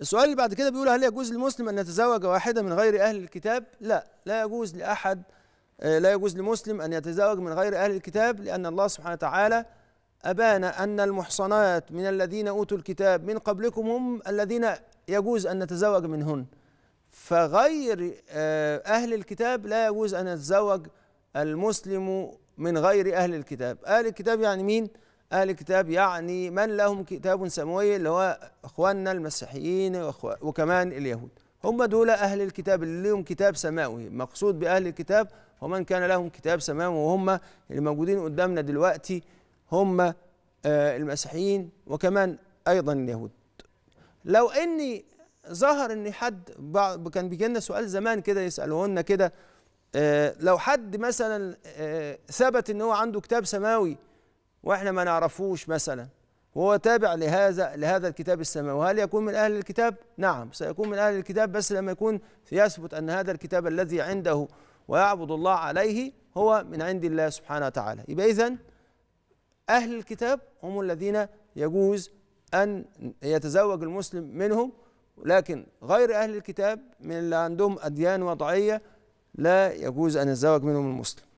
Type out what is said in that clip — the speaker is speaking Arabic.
السؤال اللي بعد كده بيقول هل يجوز للمسلم ان يتزوج واحده من غير اهل الكتاب؟ لا لا يجوز لاحد آه، لا يجوز لمسلم ان يتزوج من غير اهل الكتاب لان الله سبحانه وتعالى ابان ان المحصنات من الذين اوتوا الكتاب من قبلكم هم الذين يجوز ان نتزوج منهن فغير آه، اهل الكتاب لا يجوز ان يتزوج المسلم من غير اهل الكتاب، اهل الكتاب يعني مين؟ أهل الكتاب يعني من لهم كتاب سماوي اللي هو إخواننا المسيحيين وكمان اليهود هم دول أهل الكتاب اللي لهم كتاب سماوي مقصود بأهل الكتاب ومن كان لهم كتاب سماوي وهم اللي موجودين قدامنا دلوقتي هم آه، المسيحيين وكمان أيضا اليهود لو أني ظهر أن حد كان بيجي لنا سؤال زمان كده يسألوا لنا كده آه، لو حد مثلا آه، ثبت أن هو عنده كتاب سماوي واحنا ما نعرفوش مثلا وهو تابع لهذا لهذا الكتاب السماوي وهل يكون من اهل الكتاب؟ نعم سيكون من اهل الكتاب بس لما يكون يثبت ان هذا الكتاب الذي عنده ويعبد الله عليه هو من عند الله سبحانه وتعالى يبقى اذا اهل الكتاب هم الذين يجوز ان يتزوج المسلم منهم لكن غير اهل الكتاب من اللي عندهم اديان وضعيه لا يجوز ان يتزوج منهم المسلم